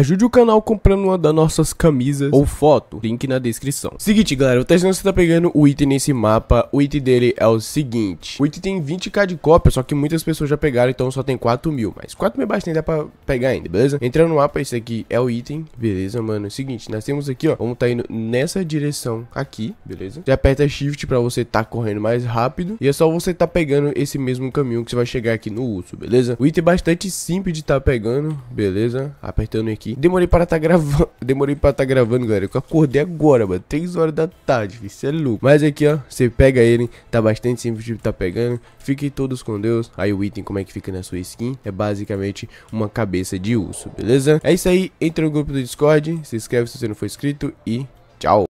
Ajude o canal comprando uma das nossas camisas ou foto, link na descrição. Seguinte, galera, o Tesão você tá pegando o item nesse mapa, o item dele é o seguinte. O item tem 20k de cópia, só que muitas pessoas já pegaram, então só tem 4 mil, mas 4 mil é bastante, dá pra pegar ainda, beleza? Entrando no mapa, esse aqui é o item, beleza, mano? o seguinte, nós temos aqui, ó, vamos tá indo nessa direção aqui, beleza? Você aperta shift pra você tá correndo mais rápido e é só você tá pegando esse mesmo caminho que você vai chegar aqui no urso, beleza? O item é bastante simples de tá pegando, beleza? Apertando aqui aqui. Demorei para estar tá gravando. Demorei para estar tá gravando, galera. Eu acordei agora, mano. 3 horas da tarde, Isso é louco. Mas aqui, ó. Você pega ele. Tá bastante simples de tipo tá pegando. Fiquem todos com Deus. Aí o item, como é que fica na sua skin? É basicamente uma cabeça de urso, beleza? É isso aí. Entra no grupo do Discord. Se inscreve se você não for inscrito. E tchau.